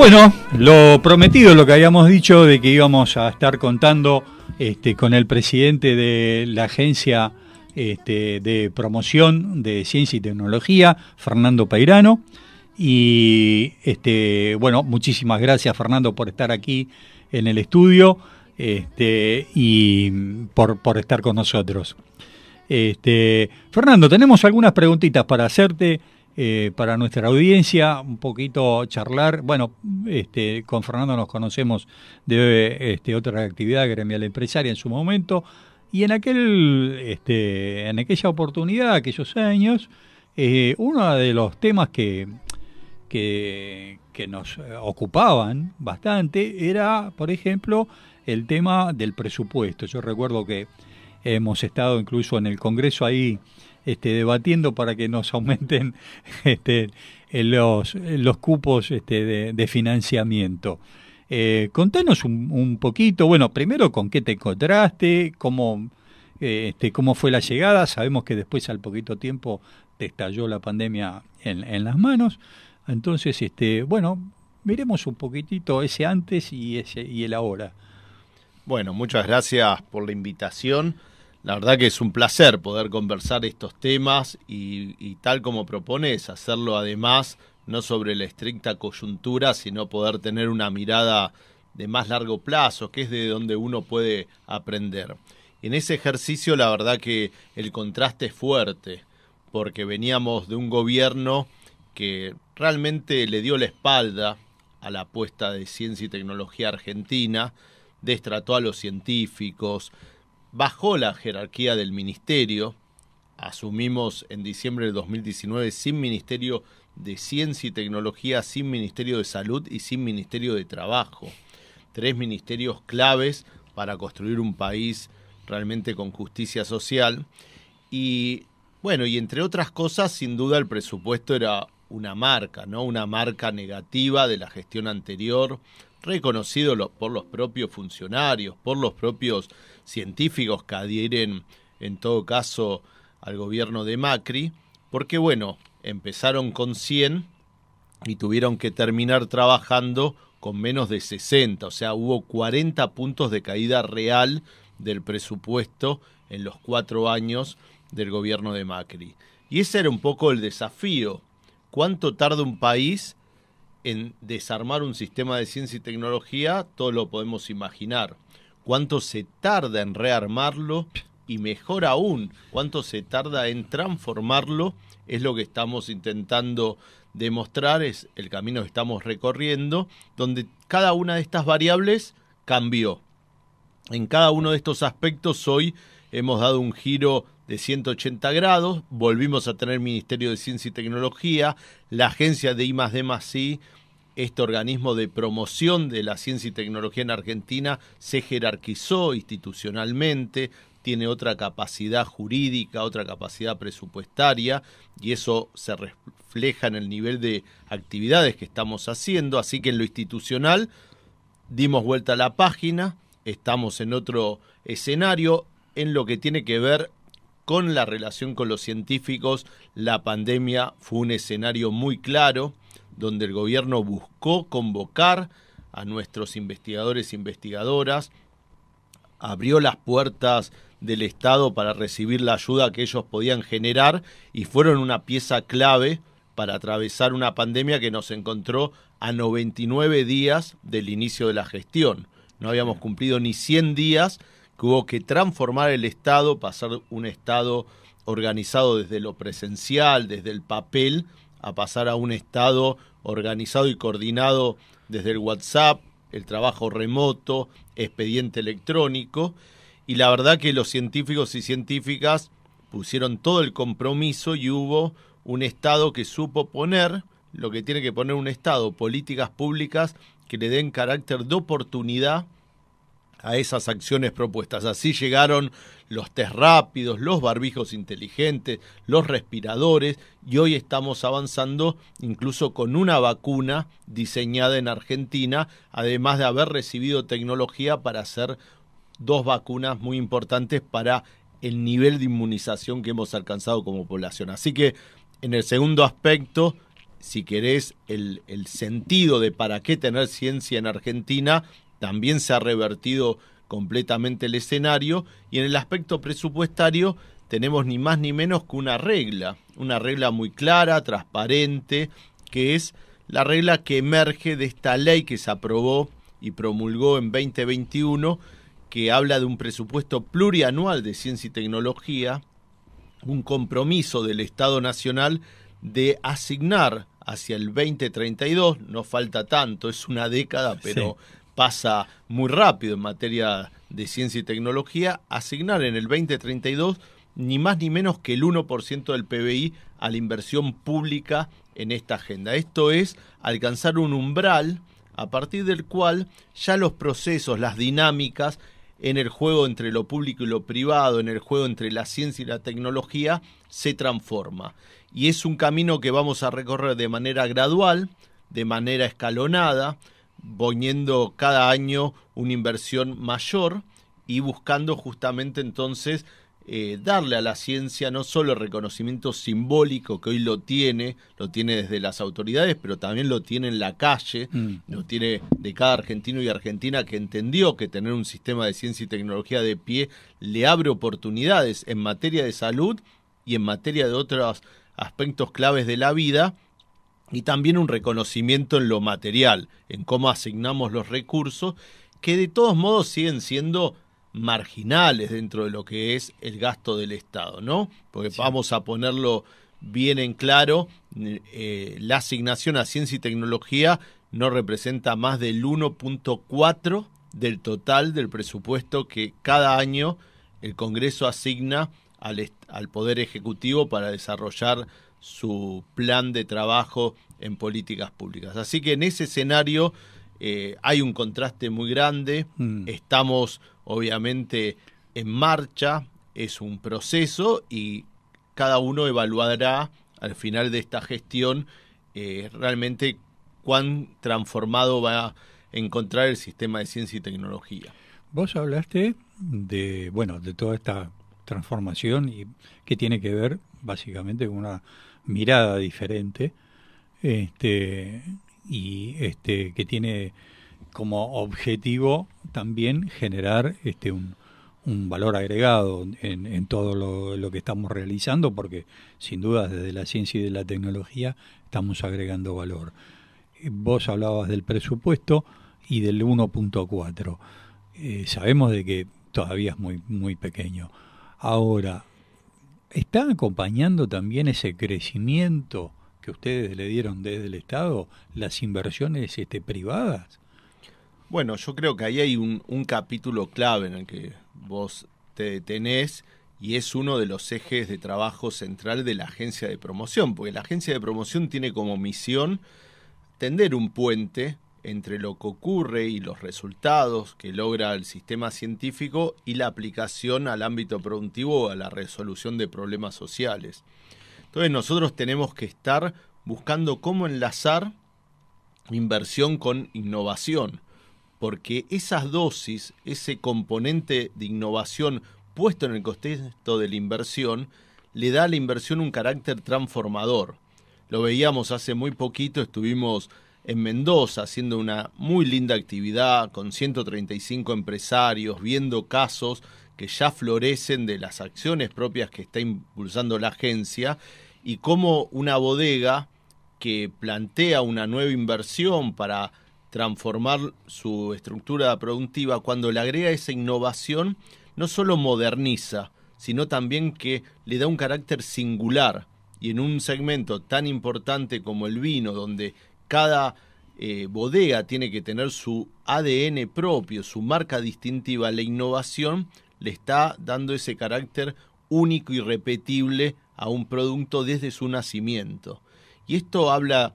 Bueno, lo prometido, lo que habíamos dicho de que íbamos a estar contando este, con el presidente de la agencia este, de promoción de ciencia y tecnología, Fernando Peirano. Y este, bueno, muchísimas gracias Fernando por estar aquí en el estudio y por, estar con nosotros. Fernando, tenemos algunas preguntitas para hacerte eh, para nuestra audiencia, un poquito charlar. Bueno, este, con Fernando nos conocemos de este, otra actividad gremial empresaria en su momento, y en, aquel, este, en aquella oportunidad, aquellos años, eh, uno de los temas que, que nos ocupaban bastante era, por ejemplo, el tema del presupuesto. Yo recuerdo que hemos estado incluso en el Congreso ahí este, debatiendo para que nos aumenten este, eh, los, los cupos este, de, financiamiento. Eh, contanos un, un, poquito, bueno, primero con qué te encontraste, cómo, eh, este, cómo fue la llegada. Sabemos que después, al poquito tiempo, te estalló la pandemia en, en las manos. Entonces, este, bueno, miremos un poquitito ese antes y, ese, y el ahora. Bueno, muchas gracias por la invitación. La verdad que es un placer poder conversar estos temas y, tal como propones, hacerlo además no sobre la estricta coyuntura, sino poder tener una mirada de más largo plazo, que es de donde uno puede aprender. En ese ejercicio la verdad que el contraste es fuerte, porque veníamos de un gobierno que realmente le dio la espalda a la apuesta de ciencia y tecnología argentina, destrató a los científicos, bajó la jerarquía del ministerio. Asumimos en diciembre de 2019 sin Ministerio de Ciencia y Tecnología, sin Ministerio de Salud y sin Ministerio de Trabajo. Tres ministerios claves para construir un país realmente con justicia social. Y bueno, y entre otras cosas, sin duda el presupuesto era una marca, ¿no? Una marca negativa de la gestión anterior, reconocido por los propios funcionarios, por los propios científicos que adhieren en todo caso al gobierno de Macri, porque bueno, empezaron con 100 y tuvieron que terminar trabajando con menos de 60, o sea, hubo 40 puntos de caída real del presupuesto en los cuatro años del gobierno de Macri. Y ese era un poco el desafío. ¿Cuánto tarda un país en desarmar un sistema de ciencia y tecnología? Todo lo podemos imaginar cuánto se tarda en rearmarlo y mejor aún, cuánto se tarda en transformarlo, es lo que estamos intentando demostrar, es el camino que estamos recorriendo, donde cada una de estas variables cambió. En cada uno de estos aspectos hoy hemos dado un giro de 180 grados, volvimos a tener Ministerio de Ciencia y Tecnología, la agencia de I este organismo de promoción de la ciencia y tecnología en Argentina se jerarquizó institucionalmente, tiene otra capacidad jurídica, otra capacidad presupuestaria, y eso se refleja en el nivel de actividades que estamos haciendo, así que en lo institucional dimos vuelta a la página, estamos en otro escenario, en lo que tiene que ver con la relación con los científicos, la pandemia fue un escenario muy claro, donde el gobierno buscó convocar a nuestros investigadores e investigadoras, abrió las puertas del Estado para recibir la ayuda que ellos podían generar y fueron una pieza clave para atravesar una pandemia que nos encontró a 99 días del inicio de la gestión. No habíamos cumplido ni 100 días tuvo hubo que transformar el Estado, pasar un Estado organizado desde lo presencial, desde el papel, a pasar a un estado organizado y coordinado desde el WhatsApp, el trabajo remoto, expediente electrónico, y la verdad que los científicos y científicas pusieron todo el compromiso y hubo un Estado que supo poner lo que tiene que poner un Estado, políticas públicas que le den carácter de oportunidad a esas acciones propuestas. Así llegaron los test rápidos, los barbijos inteligentes, los respiradores y hoy estamos avanzando incluso con una vacuna diseñada en Argentina, además de haber recibido tecnología para hacer dos vacunas muy importantes para el nivel de inmunización que hemos alcanzado como población. Así que en el segundo aspecto, si querés, el, el sentido de para qué tener ciencia en Argentina también se ha revertido completamente el escenario y en el aspecto presupuestario tenemos ni más ni menos que una regla, una regla muy clara, transparente, que es la regla que emerge de esta ley que se aprobó y promulgó en 2021, que habla de un presupuesto plurianual de ciencia y tecnología, un compromiso del Estado Nacional de asignar hacia el 2032, no falta tanto, es una década, pero pasa muy rápido en materia de ciencia y tecnología, asignar en el 2032 ni más ni menos que el 1% del PBI a la inversión pública en esta agenda. Esto es alcanzar un umbral a partir del cual ya los procesos, las dinámicas en el juego entre lo público y lo privado, en el juego entre la ciencia y la tecnología, se transforma. Y es un camino que vamos a recorrer de manera gradual, de manera escalonada, poniendo cada año una inversión mayor y buscando justamente entonces eh, darle a la ciencia no solo el reconocimiento simbólico que hoy lo tiene, lo tiene desde las autoridades, pero también lo tiene en la calle, mm. lo tiene de cada argentino y argentina que entendió que tener un sistema de ciencia y tecnología de pie le abre oportunidades en materia de salud y en materia de otros aspectos claves de la vida y también un reconocimiento en lo material, en cómo asignamos los recursos, que de todos modos siguen siendo marginales dentro de lo que es el gasto del Estado, ¿no? Porque vamos a ponerlo bien en claro, eh, la asignación a ciencia y tecnología no representa más del 1.4 del total del presupuesto que cada año el Congreso asigna al, al Poder Ejecutivo para desarrollar su plan de trabajo en políticas públicas. Así que en ese escenario eh, hay un contraste muy grande, mm. estamos obviamente en marcha, es un proceso y cada uno evaluará al final de esta gestión eh, realmente cuán transformado va a encontrar el sistema de ciencia y tecnología. Vos hablaste de, bueno, de toda esta transformación y qué tiene que ver básicamente con una mirada diferente este, y este, que tiene como objetivo también generar este, un, valor agregado en, en todo lo, que estamos realizando, porque sin duda desde la ciencia y de la tecnología estamos agregando valor. Vos hablabas del presupuesto y del 1.4. Eh, sabemos de que todavía es muy, muy pequeño. Ahora, están acompañando también ese crecimiento que ustedes le dieron desde el Estado las inversiones este, privadas? Bueno, yo creo que ahí hay un, un capítulo clave en el que vos te detenés y es uno de los ejes de trabajo central de la agencia de promoción, porque la agencia de promoción tiene como misión tender un puente entre lo que ocurre y los resultados que logra el sistema científico y la aplicación al ámbito productivo a la resolución de problemas sociales. Entonces nosotros tenemos que estar buscando cómo enlazar inversión con innovación, porque esas dosis, ese componente de innovación puesto en el contexto de la inversión, le da a la inversión un carácter transformador. Lo veíamos hace muy poquito, estuvimos en Mendoza, haciendo una muy linda actividad con 135 empresarios, viendo casos que ya florecen de las acciones propias que está impulsando la agencia y cómo una bodega que plantea una nueva inversión para transformar su estructura productiva, cuando le agrega esa innovación, no solo moderniza, sino también que le da un carácter singular. Y en un segmento tan importante como el vino, donde cada eh, bodega tiene que tener su ADN propio, su marca distintiva, la innovación le está dando ese carácter único y repetible a un producto desde su nacimiento. Y esto habla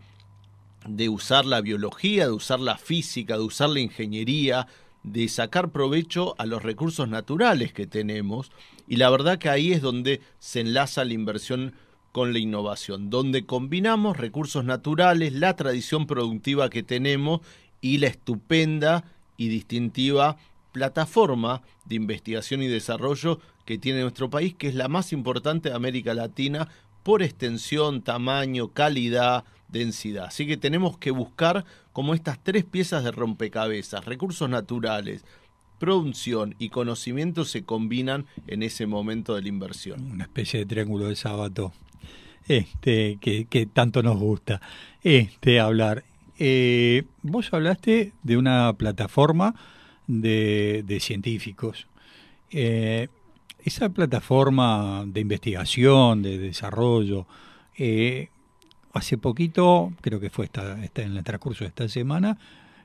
de usar la biología, de usar la física, de usar la ingeniería, de sacar provecho a los recursos naturales que tenemos. Y la verdad que ahí es donde se enlaza la inversión con la innovación, donde combinamos recursos naturales, la tradición productiva que tenemos y la estupenda y distintiva plataforma de investigación y desarrollo que tiene nuestro país, que es la más importante de América Latina por extensión, tamaño, calidad, densidad. Así que tenemos que buscar como estas tres piezas de rompecabezas, recursos naturales, producción y conocimiento se combinan en ese momento de la inversión. Una especie de triángulo de sábado este, que, tanto nos gusta este, hablar. Eh, vos hablaste de una plataforma de, de científicos. Eh, esa plataforma de investigación, de desarrollo, eh, hace poquito, creo que fue esta, esta, en el transcurso de esta semana,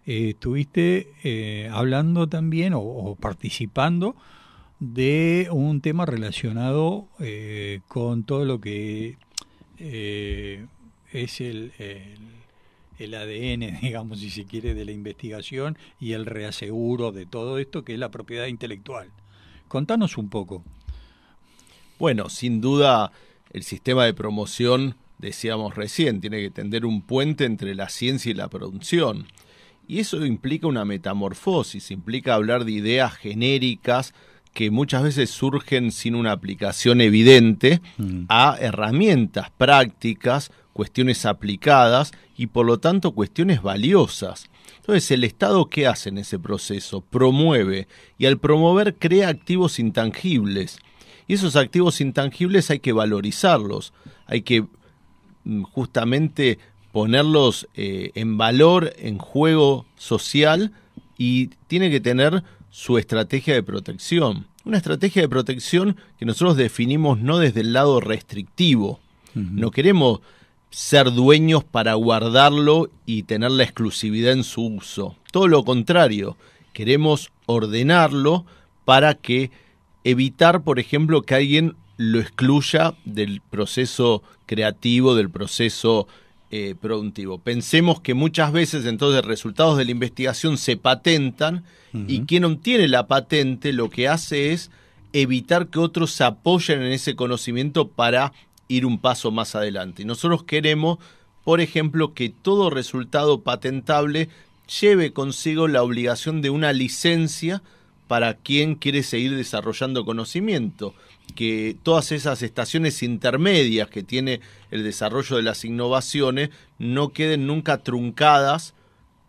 estuviste hablando también o, participando de un tema relacionado con todo lo que eh, es el, el, el, ADN, digamos, si se quiere, de la investigación y el reaseguro de todo esto, que es la propiedad intelectual. Contanos un poco. Bueno, sin duda el sistema de promoción, decíamos recién, tiene que tender un puente entre la ciencia y la producción. Y eso implica una metamorfosis, implica hablar de ideas genéricas, que muchas veces surgen sin una aplicación evidente mm. a herramientas prácticas, cuestiones aplicadas y por lo tanto cuestiones valiosas. Entonces, ¿el Estado qué hace en ese proceso? Promueve y al promover crea activos intangibles. Y esos activos intangibles hay que valorizarlos, hay que mm, justamente ponerlos eh, en valor, en juego social y tiene que tener su estrategia de protección. Una estrategia de protección que nosotros definimos no desde el lado restrictivo. No queremos ser dueños para guardarlo y tener la exclusividad en su uso. Todo lo contrario, queremos ordenarlo para que evitar, por ejemplo, que alguien lo excluya del proceso creativo, del proceso eh, Pensemos que muchas veces entonces resultados de la investigación se patentan y quien obtiene la patente lo que hace es evitar que otros se apoyen en ese conocimiento para ir un paso más adelante. nosotros queremos, por ejemplo, que todo resultado patentable lleve consigo la obligación de una licencia para quien quiere seguir desarrollando conocimiento, que todas esas estaciones intermedias que tiene el desarrollo de las innovaciones no queden nunca truncadas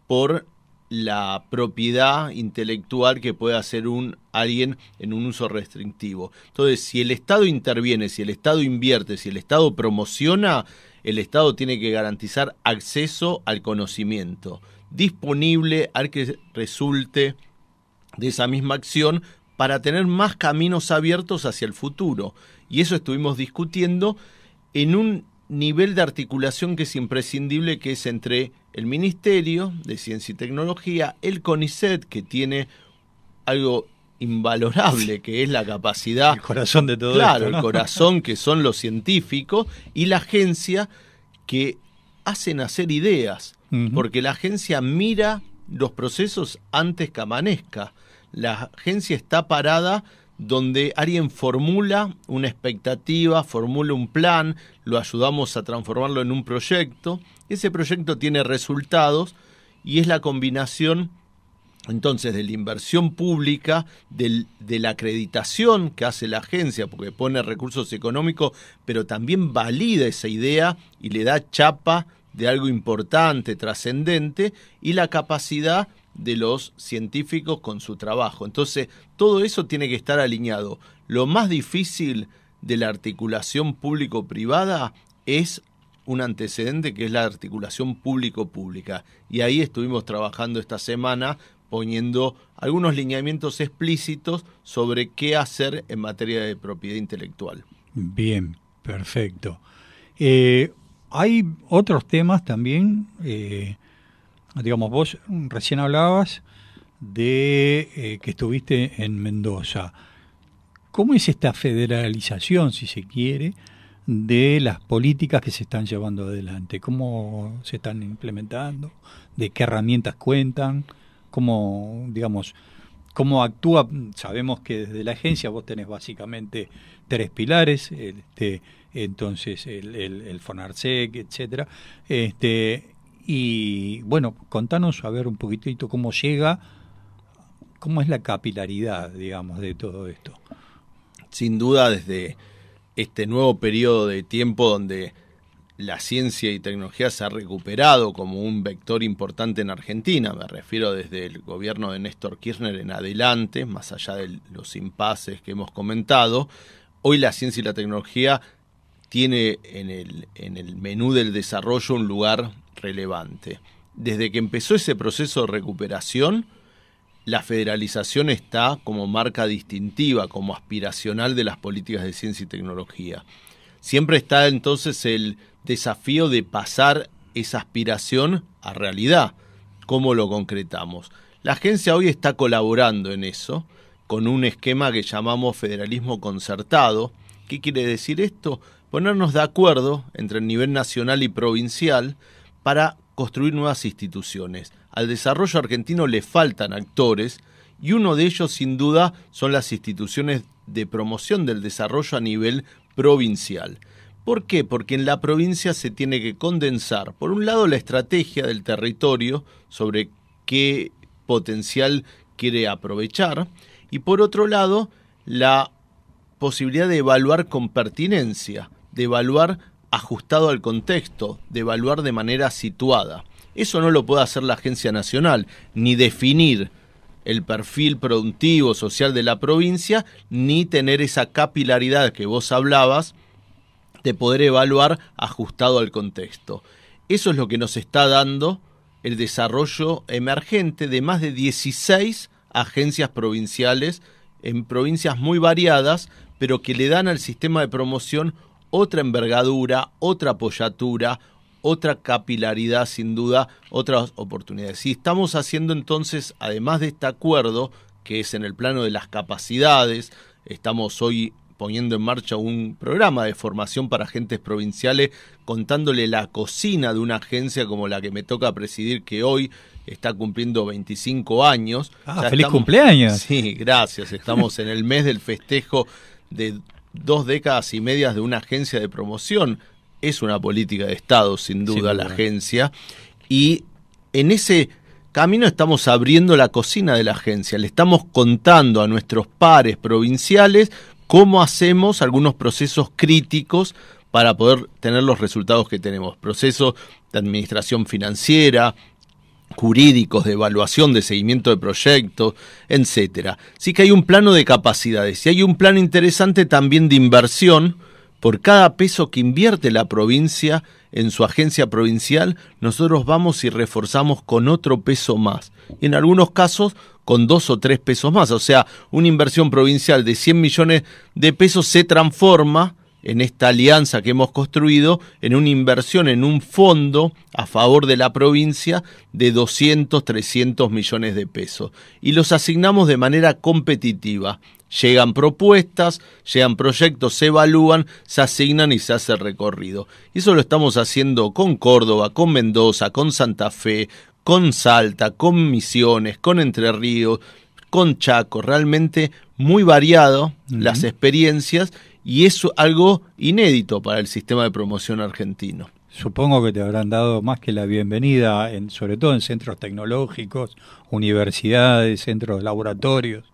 por la propiedad intelectual que puede hacer un alguien en un uso restrictivo. Entonces, si el Estado interviene, si el Estado invierte, si el Estado promociona, el Estado tiene que garantizar acceso al conocimiento disponible al que resulte de esa misma acción para tener más caminos abiertos hacia el futuro. Y eso estuvimos discutiendo en un nivel de articulación que es imprescindible, que es entre el Ministerio de Ciencia y Tecnología, el CONICET, que tiene algo invalorable, que es la capacidad... El corazón de todo Claro, esto, el corazón que son los científicos y la agencia que hacen hacer ideas, porque la agencia mira los procesos antes que amanezca. La agencia está parada donde alguien formula una expectativa, formula un plan, lo ayudamos a transformarlo en un proyecto. Ese proyecto tiene resultados y es la combinación entonces de la inversión pública, de la acreditación que hace la agencia, porque pone recursos económicos, pero también valida esa idea y le da chapa de algo importante, trascendente, y la capacidad de los científicos con su trabajo. Entonces, todo eso tiene que estar alineado. Lo más difícil de la articulación público-privada es un antecedente que es la articulación público-pública. Y ahí estuvimos trabajando esta semana poniendo algunos lineamientos explícitos sobre qué hacer en materia de propiedad intelectual. Bien, perfecto. Eh, hay otros temas también, eh, digamos, vos recién hablabas de eh, que estuviste en Mendoza. ¿Cómo es esta federalización, si se quiere, de las políticas que se están llevando adelante? ¿Cómo se están implementando? ¿De qué herramientas cuentan? ¿Cómo, digamos, cómo actúa? Sabemos que desde la agencia vos tenés básicamente tres pilares, este, entonces el, el, Fonarsec, etcétera. Este, y bueno, contanos a ver un poquitito cómo llega, cómo es la capilaridad, digamos, de todo esto. Sin duda, desde este nuevo periodo de tiempo donde la ciencia y tecnología se ha recuperado como un vector importante en Argentina. Me refiero desde el gobierno de Néstor Kirchner en adelante, más allá de los impases que hemos comentado. Hoy la ciencia y la tecnología tiene en el, menú del desarrollo un lugar relevante. Desde que empezó ese proceso de recuperación, la federalización está como marca distintiva, como aspiracional de las políticas de ciencia y tecnología. Siempre está entonces el desafío de pasar esa aspiración a realidad. ¿Cómo lo concretamos? La agencia hoy está colaborando en eso con un esquema que llamamos federalismo concertado. ¿Qué quiere decir esto? ponernos de acuerdo entre el nivel nacional y provincial para construir nuevas instituciones. Al desarrollo argentino le faltan actores y uno de ellos sin duda son las instituciones de promoción del desarrollo a nivel provincial. ¿Por qué? Porque en la provincia se tiene que condensar, por un lado, la estrategia del territorio sobre qué potencial quiere aprovechar y por otro lado, la posibilidad de evaluar con pertinencia de evaluar ajustado al contexto, de evaluar de manera situada. Eso no lo puede hacer la agencia nacional, ni definir el perfil productivo social de la provincia, ni tener esa capilaridad que vos hablabas de poder evaluar ajustado al contexto. Eso es lo que nos está dando el desarrollo emergente de más de 16 agencias provinciales en provincias muy variadas, pero que le dan al sistema de promoción otra envergadura, otra apoyatura, otra capilaridad, sin duda, otras oportunidades. Si estamos haciendo entonces, además de este acuerdo, que es en el plano de las capacidades, estamos hoy poniendo en marcha un programa de formación para agentes provinciales, contándole la cocina de una agencia como la que me toca presidir, que hoy está cumpliendo 25 años. Ah, ¡Feliz cumpleaños! Sí, gracias. Estamos en el mes del festejo de dos décadas y medias de una agencia de promoción. Es una política de Estado, sin duda, la agencia. Y en ese camino estamos abriendo la cocina de la agencia. Le estamos contando a nuestros pares provinciales cómo hacemos algunos procesos críticos para poder tener los resultados que tenemos. Procesos de administración financiera, jurídicos, de evaluación, de seguimiento de proyectos, etcétera. Sí que hay un plano de capacidades y hay un plano interesante también de inversión. Por cada peso que invierte la provincia en su agencia provincial, nosotros vamos y reforzamos con otro peso más. Y en algunos casos con dos o tres pesos más. O sea, una inversión provincial de 100 millones de pesos se transforma en esta alianza que hemos construido en una inversión, en un fondo a favor de la provincia de 200, 300 millones de pesos. Y los asignamos de manera competitiva. Llegan propuestas, llegan proyectos, se evalúan, se asignan y se hace recorrido. Y eso lo estamos haciendo con Córdoba, con Mendoza, con Santa Fe, con Salta, con Misiones, con Entre Ríos, con Chaco. Realmente muy variado las experiencias y es algo inédito para el sistema de promoción argentino. Supongo que te habrán dado más que la bienvenida, sobre todo en centros tecnológicos, universidades, centros laboratorios.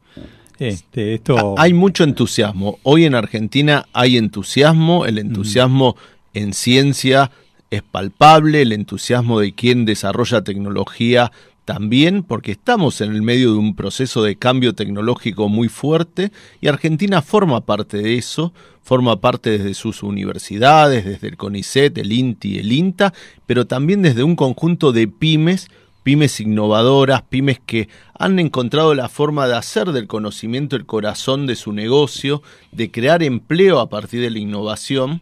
Este, esto... Hay mucho entusiasmo. Hoy en Argentina hay entusiasmo, el entusiasmo en ciencia es palpable, el entusiasmo de quien desarrolla tecnología también porque estamos en el medio de un proceso de cambio tecnológico muy fuerte y Argentina forma parte de eso, forma parte desde sus universidades, desde el CONICET, el INTI, el INTA, pero también desde un conjunto de pymes, pymes innovadoras, pymes que han encontrado la forma de hacer del conocimiento el corazón de su negocio, de crear empleo a partir de la innovación.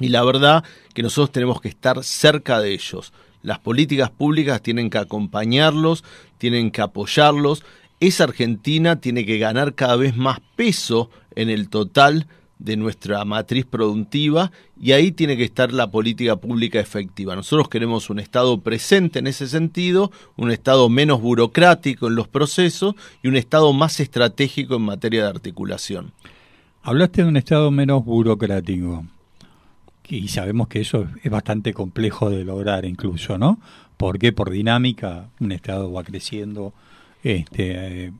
Y la verdad que nosotros tenemos que estar cerca de ellos. Las políticas públicas tienen que acompañarlos, tienen que apoyarlos. Esa Argentina tiene que ganar cada vez más peso en el total de nuestra matriz productiva y ahí tiene que estar la política pública efectiva. Nosotros queremos un Estado presente en ese sentido, un Estado menos burocrático en los procesos y un Estado más estratégico en materia de articulación. Hablaste de un Estado menos burocrático y sabemos que eso es bastante complejo de lograr incluso, ¿no? Porque por dinámica un Estado va creciendo este, eh,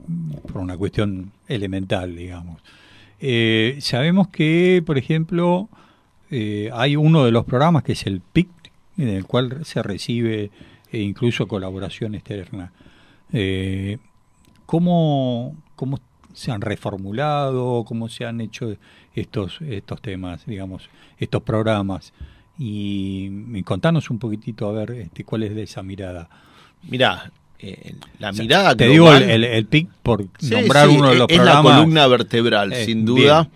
por una cuestión elemental, digamos. Eh, sabemos que, por ejemplo, eh, hay uno de los programas que es el PIC, en el cual se recibe incluso colaboración externa. ¿cómo, ¿Cómo se han reformulado? ¿Cómo se han hecho estos, estos temas, digamos, estos programas. Y, contanos un poquitito, a ver, este, cuál es de esa mirada. Mirá, eh, la mirada Te digo el, el, PIC por nombrar uno de los programas. Es la columna vertebral, eh, sin duda.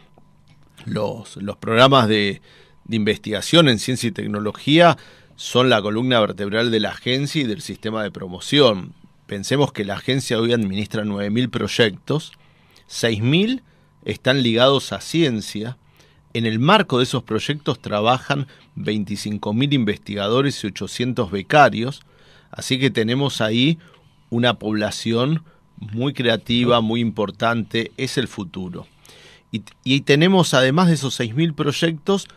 Los, los programas de, de investigación en ciencia y tecnología son la columna vertebral de la agencia y del sistema de promoción. Pensemos que la agencia hoy administra 9.000 proyectos, 6.000 están ligados a ciencia. En el marco de esos proyectos trabajan 25.000 investigadores y 800 becarios, así que tenemos ahí una población muy creativa, muy importante, es el futuro. Y, tenemos, además de esos 6.000 proyectos,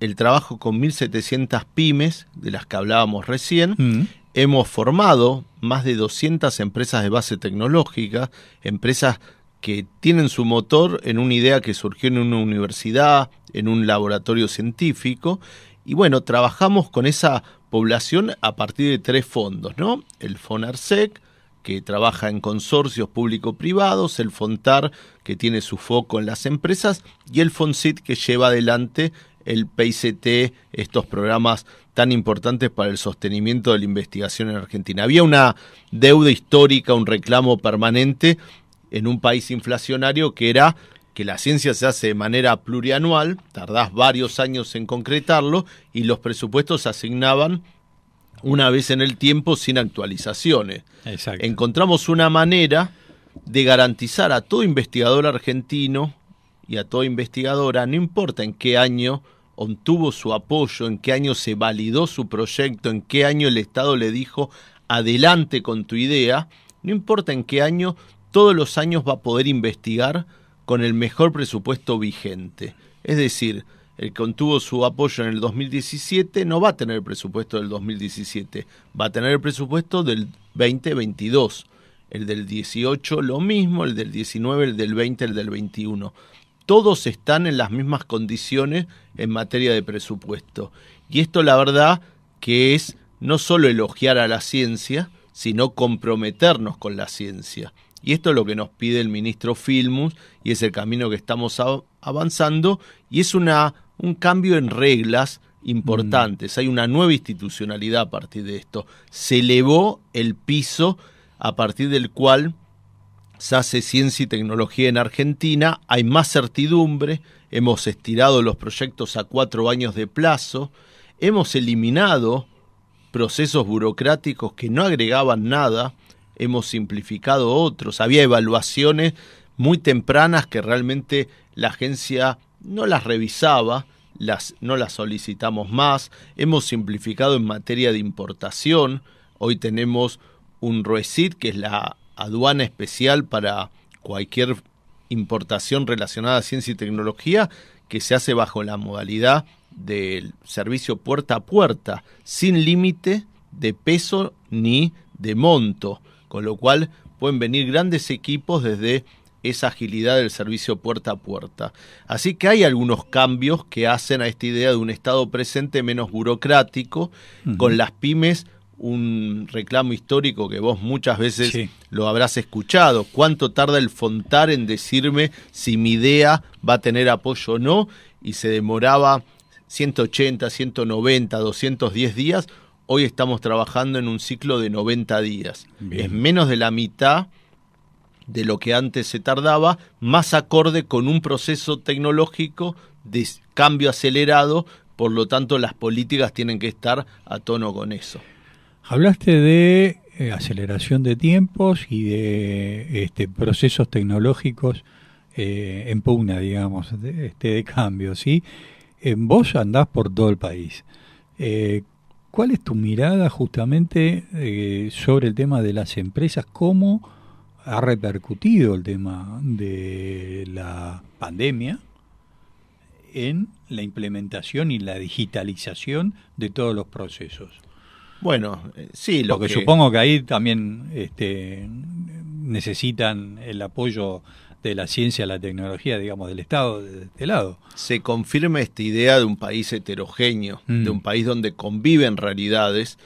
el trabajo con 1.700 pymes, de las que hablábamos recién. Mm. Hemos formado más de 200 empresas de base tecnológica, empresas que tienen su motor en una idea que surgió en una universidad, en un laboratorio científico, y bueno, trabajamos con esa población a partir de tres fondos, ¿no? El FONARSEC, que trabaja en consorcios público-privados, el FONTAR, que tiene su foco en las empresas, y el Foncit que lleva adelante el PICT, estos programas tan importantes para el sostenimiento de la investigación en Argentina. Había una deuda histórica, un reclamo permanente en un país inflacionario que era que la ciencia se hace de manera plurianual, tardás varios años en concretarlo y los presupuestos se asignaban una vez en el tiempo sin actualizaciones. Exacto. Encontramos una manera de garantizar a todo investigador argentino y a toda investigadora, no importa en qué año obtuvo su apoyo, en qué año se validó su proyecto, en qué año el Estado le dijo adelante con tu idea, no importa en qué año todos los años va a poder investigar con el mejor presupuesto vigente. Es decir, el que obtuvo su apoyo en el 2017 no va a tener el presupuesto del 2017, va a tener el presupuesto del 2022. El del 18 lo mismo, el del 19, el del 20, el del 21. Todos están en las mismas condiciones en materia de presupuesto. Y esto la verdad que es no solo elogiar a la ciencia, sino comprometernos con la ciencia. Y esto es lo que nos pide el ministro Filmus y es el camino que estamos avanzando y es una, un cambio en reglas importantes. Mm. Hay una nueva institucionalidad a partir de esto. Se elevó el piso a partir del cual se hace ciencia y tecnología en Argentina, hay más certidumbre, hemos estirado los proyectos a cuatro años de plazo, hemos eliminado procesos burocráticos que no agregaban nada, hemos simplificado otros. Había evaluaciones muy tempranas que realmente la agencia no las revisaba, las, no las solicitamos más. Hemos simplificado en materia de importación. Hoy tenemos un RUECID que es la aduana especial para cualquier importación relacionada a ciencia y tecnología, que se hace bajo la modalidad del servicio puerta a puerta, sin límite de peso ni de monto con lo cual pueden venir grandes equipos desde esa agilidad del servicio puerta a puerta. Así que hay algunos cambios que hacen a esta idea de un Estado presente menos burocrático, con las pymes un reclamo histórico que vos muchas veces lo habrás escuchado. ¿Cuánto tarda el Fontar en decirme si mi idea va a tener apoyo o no? Y se demoraba 180, 190, 210 días hoy estamos trabajando en un ciclo de 90 días. Es menos de la mitad de lo que antes se tardaba, más acorde con un proceso tecnológico de cambio acelerado, por lo tanto las políticas tienen que estar a tono con eso. Hablaste de eh, aceleración de tiempos y de este, procesos tecnológicos eh, en pugna, digamos, de, este, de cambio, ¿sí? en eh, vos andás por todo el país. ¿Cuál es tu mirada justamente eh, sobre el tema de las empresas? ¿Cómo ha repercutido el tema de la pandemia en la implementación y la digitalización de todos los procesos? Bueno, eh, sí, lo que... supongo que ahí también este, necesitan el apoyo de la ciencia, la tecnología, digamos, del Estado de este lado. Se confirma esta idea de un país heterogéneo, mm. de un país donde conviven realidades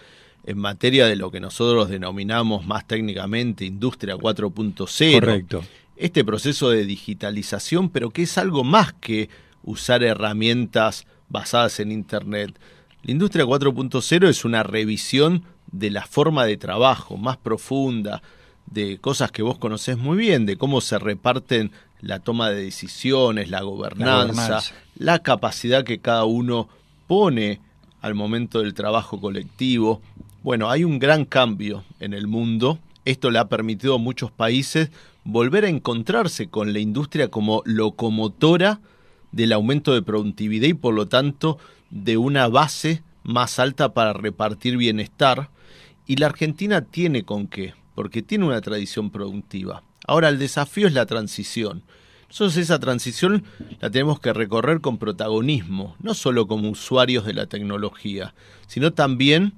en materia de lo que nosotros denominamos más técnicamente industria 4.0. Correcto. Este proceso de digitalización, pero que es algo más que usar herramientas basadas en Internet. La industria 4.0 es una revisión de la forma de trabajo más profunda, de cosas que vos conocés muy bien, de cómo se reparten la toma de decisiones, la gobernanza, la, capacidad que cada uno pone al momento del trabajo colectivo. Bueno, hay un gran cambio en el mundo. Esto le ha permitido a muchos países volver a encontrarse con la industria como locomotora del aumento de productividad y por lo tanto de una base más alta para repartir bienestar. Y la Argentina tiene con qué porque tiene una tradición productiva. Ahora el desafío es la transición. Entonces esa transición la tenemos que recorrer con protagonismo, no solo como usuarios de la tecnología, sino también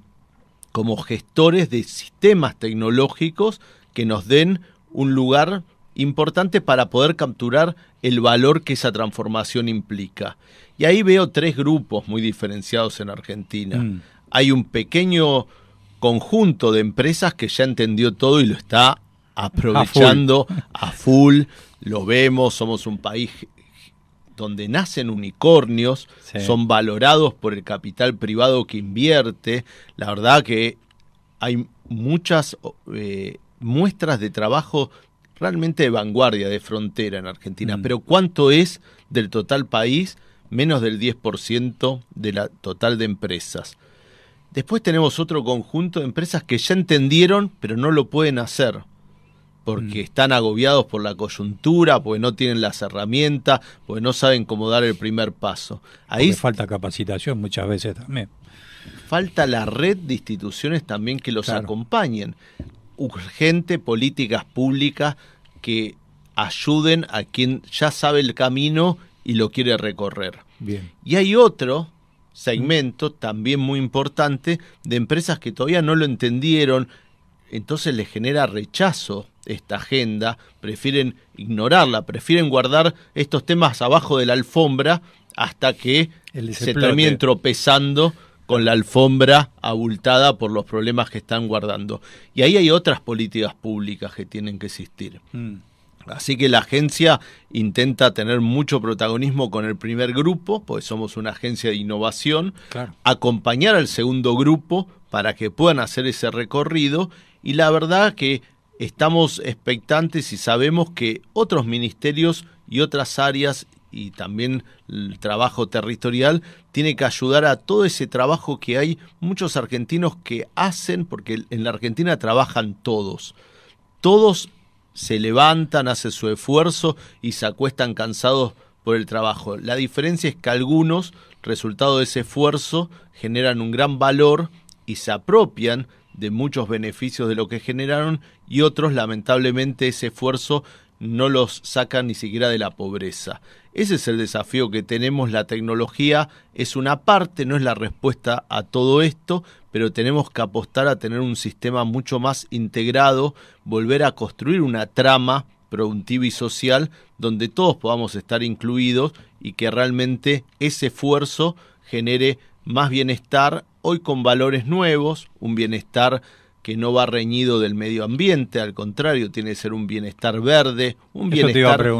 como gestores de sistemas tecnológicos que nos den un lugar importante para poder capturar el valor que esa transformación implica. Y ahí veo tres grupos muy diferenciados en Argentina. Mm. Hay un pequeño conjunto de empresas que ya entendió todo y lo está aprovechando a full. Lo vemos, somos un país donde nacen unicornios, son valorados por el capital privado que invierte. La verdad que hay muchas eh, muestras de trabajo realmente de vanguardia, de frontera en Argentina. Mm. Pero ¿cuánto es del total país? Menos del 10% de la total de empresas. Después tenemos otro conjunto de empresas que ya entendieron, pero no lo pueden hacer, porque mm. están agobiados por la coyuntura, porque no tienen las herramientas, porque no saben cómo dar el primer paso. Ahí falta capacitación muchas veces también. Falta la red de instituciones también que los acompañen. Urgente políticas públicas que ayuden a quien ya sabe el camino y lo quiere recorrer. Bien. Y hay otro segmento también muy importante de empresas que todavía no lo entendieron, entonces les genera rechazo esta agenda, prefieren ignorarla, prefieren guardar estos temas abajo de la alfombra hasta que se terminen tropezando con la alfombra abultada por los problemas que están guardando. Y ahí hay otras políticas públicas que tienen que existir. Mm. Así que la agencia intenta tener mucho protagonismo con el primer grupo, pues somos una agencia de innovación, acompañar al segundo grupo para que puedan hacer ese recorrido y la verdad que estamos expectantes y sabemos que otros ministerios y otras áreas y también el trabajo territorial tiene que ayudar a todo ese trabajo que hay muchos argentinos que hacen, porque en la Argentina trabajan todos. Todos se levantan, hacen su esfuerzo y se acuestan cansados por el trabajo. La diferencia es que algunos, resultado de ese esfuerzo, generan un gran valor y se apropian de muchos beneficios de lo que generaron y otros lamentablemente ese esfuerzo no los sacan ni siquiera de la pobreza. Ese es el desafío que tenemos. La tecnología es una parte, no es la respuesta a todo esto, pero tenemos que apostar a tener un sistema mucho más integrado, volver a construir una trama productiva y social donde todos podamos estar incluidos y que realmente ese esfuerzo genere más bienestar, hoy con valores nuevos, un bienestar que no va reñido del medio ambiente, al contrario, tiene que ser un bienestar verde, un bienestar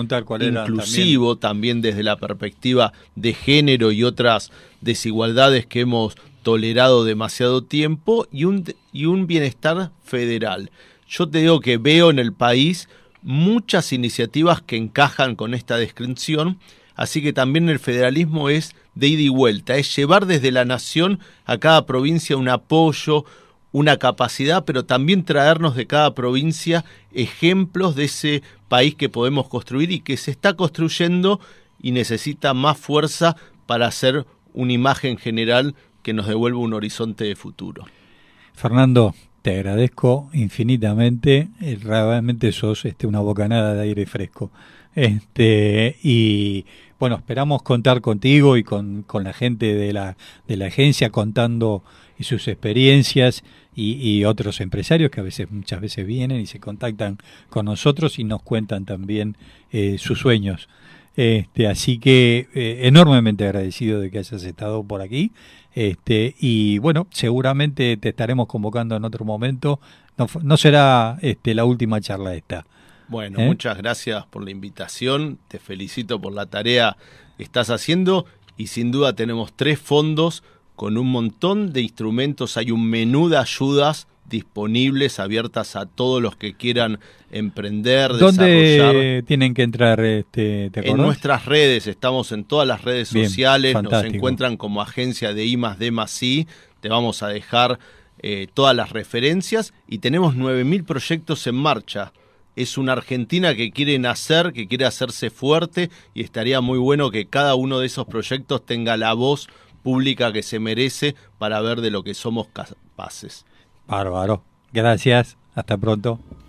inclusivo también desde la perspectiva de género y otras desigualdades que hemos tolerado demasiado tiempo y un, y un bienestar federal. Yo te digo que veo en el país muchas iniciativas que encajan con esta descripción, así que también el federalismo es de ida y vuelta, es llevar desde la nación a cada provincia un apoyo, una capacidad, pero también traernos de cada provincia ejemplos de ese país que podemos construir y que se está construyendo y necesita más fuerza para hacer una imagen general que nos devuelva un horizonte de futuro. Fernando, te agradezco infinitamente, eh, realmente sos este, una bocanada de aire fresco. Este, y bueno, esperamos contar contigo y con, la gente de la, de la agencia contando sus experiencias y, otros empresarios que a veces muchas veces vienen y se contactan con nosotros y nos cuentan también eh, sus sueños. Este, así que eh, enormemente agradecido de que hayas estado por aquí este, y bueno, seguramente te estaremos convocando en otro momento. No, será este, la última charla esta. Bueno, ¿Eh? muchas gracias por la invitación. Te felicito por la tarea que estás haciendo. Y sin duda tenemos tres fondos con un montón de instrumentos. Hay un menú de ayudas disponibles, abiertas a todos los que quieran emprender, ¿Dónde tienen que entrar? Este, en nuestras redes, estamos en todas las redes sociales, nos encuentran como agencia de I más D I, te vamos a dejar eh, todas las referencias y tenemos 9.000 proyectos en marcha. Es una Argentina que quiere nacer, que quiere hacerse fuerte y estaría muy bueno que cada uno de esos proyectos tenga la voz pública que se merece para ver de lo que somos capaces. Bárbaro. Gracias. Hasta pronto.